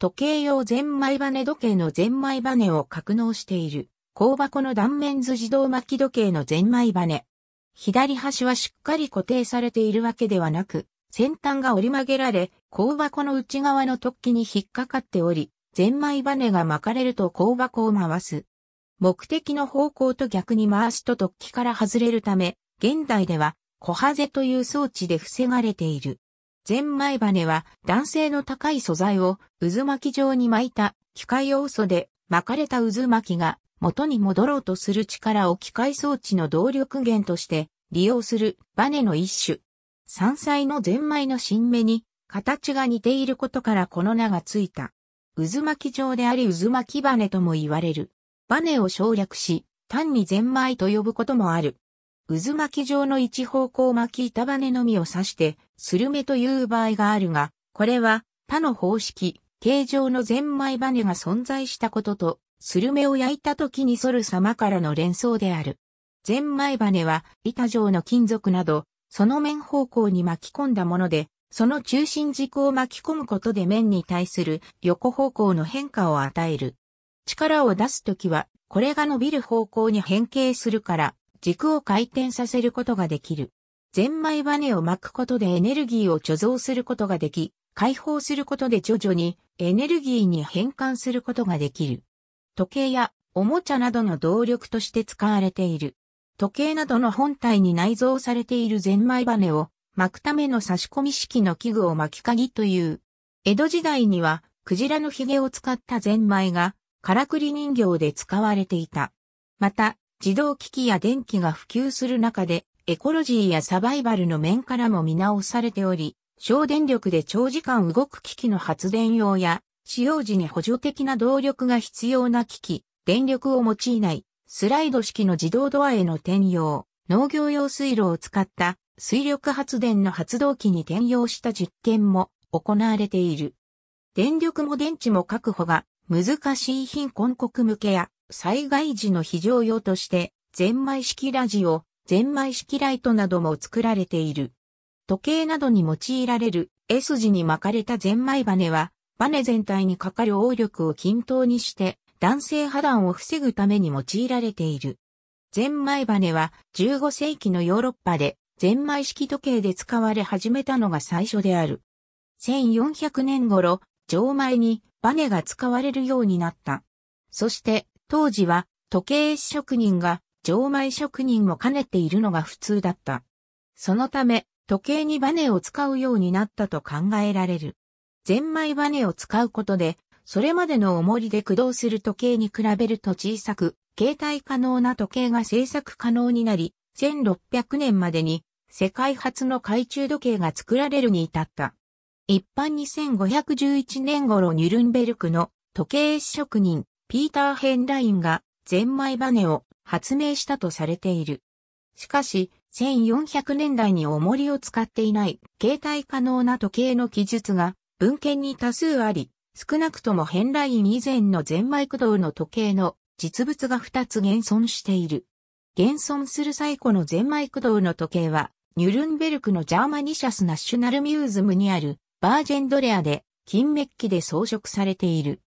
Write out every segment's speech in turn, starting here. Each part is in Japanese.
時計用ゼンマイバネ時計のゼンマイバネを格納している、香箱の断面図自動巻き時計のゼンマイバネ。左端はしっかり固定されているわけではなく、先端が折り曲げられ、香箱の内側の突起に引っかかっており、ゼンマイバネが巻かれると香箱を回す。目的の方向と逆に回すと突起から外れるため、現代では、コハゼという装置で防がれている。ゼンマイバネは男性の高い素材を渦巻き状に巻いた機械要素で巻かれた渦巻きが元に戻ろうとする力を機械装置の動力源として利用するバネの一種。山菜のゼンマイの新芽に形が似ていることからこの名がついた。渦巻き状であり渦巻きバネとも言われる。バネを省略し、単にゼンマイと呼ぶこともある。渦巻き状の一方向巻き板バネのみを指して、スルメという場合があるが、これは他の方式、形状のゼンマイバネが存在したことと、スルメを焼いた時に反る様からの連想である。ゼンマイバネは板状の金属など、その面方向に巻き込んだもので、その中心軸を巻き込むことで面に対する横方向の変化を与える。力を出すときは、これが伸びる方向に変形するから、軸を回転させることができる。ゼンマイバネを巻くことでエネルギーを貯蔵することができ、解放することで徐々にエネルギーに変換することができる。時計やおもちゃなどの動力として使われている。時計などの本体に内蔵されているゼンマイバネを巻くための差し込み式の器具を巻き鍵という。江戸時代にはクジラの髭を使ったゼンマイがからくり人形で使われていた。また、自動機器や電気が普及する中で、エコロジーやサバイバルの面からも見直されており、省電力で長時間動く機器の発電用や、使用時に補助的な動力が必要な機器、電力を用いないスライド式の自動ドアへの転用、農業用水路を使った水力発電の発動機に転用した実験も行われている。電力も電池も確保が難しい貧困国向けや災害時の非常用として、ゼンマイ式ラジオ、ゼンマイ式ライトなども作られている。時計などに用いられる S 字に巻かれたゼンマイバネは、バネ全体にかかる応力を均等にして、男性破断を防ぐために用いられている。ゼンマイバネは15世紀のヨーロッパで、ゼンマイ式時計で使われ始めたのが最初である。1400年頃、錠前にバネが使われるようになった。そして、当時は時計職人が錠前職人も兼ねているのが普通だった。そのため、時計にバネを使うようになったと考えられる。ゼンマイバネを使うことで、それまでの重りで駆動する時計に比べると小さく、携帯可能な時計が製作可能になり、1600年までに世界初の懐中時計が作られるに至った。一般に1511年頃ニュルンベルクの時計職人ピーター・ヘンラインがゼンマイバネを発明したとされている。しかし、1400年代に重りを使っていない携帯可能な時計の記述が文献に多数あり、少なくともヘンライン以前のゼンマイ駆動の時計の実物が2つ現存している。現存する最古のゼンマイ駆動の時計は、ニュルンベルクのジャーマニシャスナッシュナルミューズムにあるバージェンドレアで金メッキで装飾されている。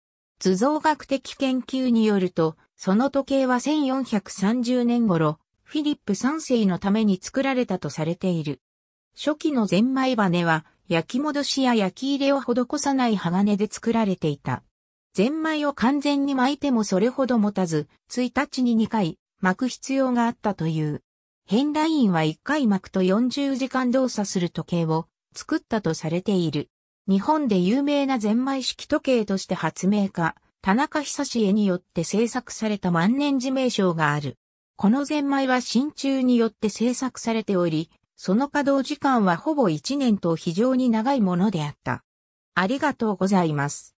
図像学的研究によると、その時計は1430年頃、フィリップ3世のために作られたとされている。初期のゼンマイバネは、焼き戻しや焼き入れを施さない鋼で作られていた。ゼンマイを完全に巻いてもそれほど持たず、1日に2回巻く必要があったという。変ラインは1回巻くと40時間動作する時計を作ったとされている。日本で有名なゼンマイ式時計として発明家、田中久志絵によって制作された万年寺名称がある。このゼンマイは真鍮によって制作されており、その稼働時間はほぼ1年と非常に長いものであった。ありがとうございます。